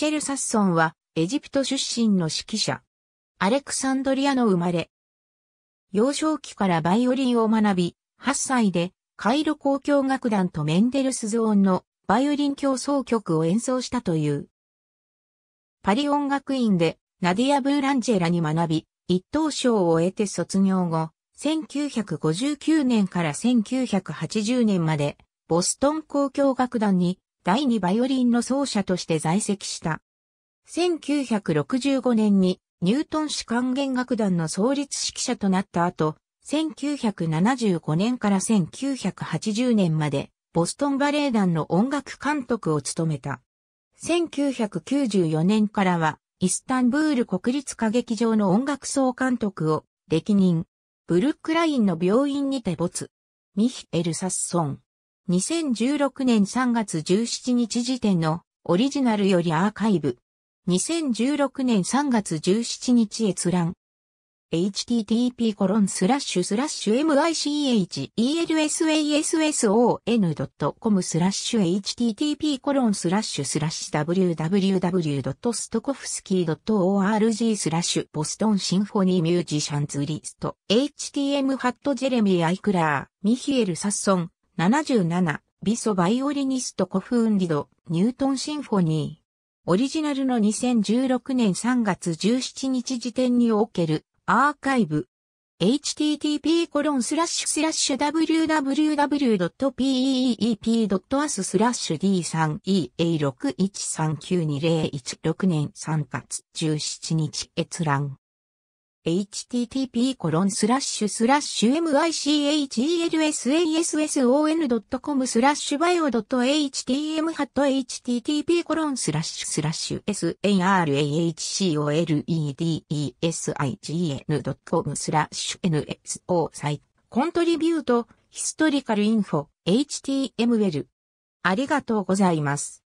シェル・サッソンは、エジプト出身の指揮者。アレクサンドリアの生まれ。幼少期からバイオリンを学び、8歳で、カイロ交響楽団とメンデルスゾーンのバイオリン競争曲を演奏したという。パリ音楽院で、ナディア・ブーランジェラに学び、一等賞を得て卒業後、1959年から1980年まで、ボストン交響楽団に第2バイオリンの奏者として在籍した。1965年にニュートン市管弦楽団の創立指揮者となった後、1975年から1980年までボストンバレエ団の音楽監督を務めた。1994年からはイスタンブール国立歌劇場の音楽総監督を歴任。ブルックラインの病院にて没。ミヒエル・サッソン。2016年3月17日時点のオリジナルよりアーカイブ。2016年3月17日閲覧。http コロンスラッシュスラッシュ michelsasson.com スラッシュ http コロンスラッシュスラッシュ www.stokofsky.org スラッシュボストンシンフォニーミュージシャンズリスト htm ハットジェレミー・アイクラー、ミヒエル・サッソン77、ビソバイオリニスト古ンリド、ニュートンシンフォニー。オリジナルの2016年3月17日時点におけるアーカイブ。http://www.peep.as スラッシュ d3ea61392016 年3月17日閲覧。http コロンスラッシュスラッシュ michelsason.com スラッシュバイオ .htm ハット http コロンスラッシュスラッシュ sarahcoledesigan.com スラッシュ nso サイコントリビュートヒストリカルインフォ html ありがとうございます。